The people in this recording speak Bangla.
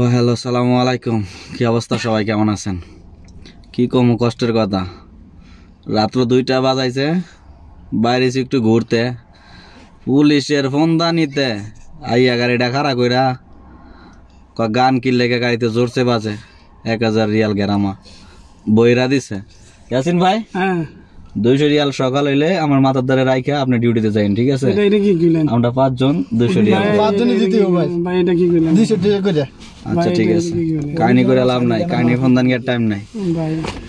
ও হ্যালো সালাম আলাইকুম কি অবস্থা সবাই কেমন আছেন কি কম কষ্টের কথা রাত্র দুইটা বাজাইছে বাইরে একটু ঘুরতে পুলিশের ফোন দানিতে আইয়া গাড়িটা খারা কইরা গান কিনলে গাড়িতে জোরছে বাজে এক হাজার রিয়াল গেরামা বইরা দিছে ইয়াসিন ভাই হ্যাঁ দুইশো রিয়াল সকাল হইলে আমার মাথার দ্বারে রাইখা আপনি ডিউটিতে যাইন ঠিক আছে আমরা পাঁচজন দুইশো রিয়াল আচ্ছা ঠিক আছে কাহিনী করে লাভ নাই কাহিনী ফোন টাইম নাই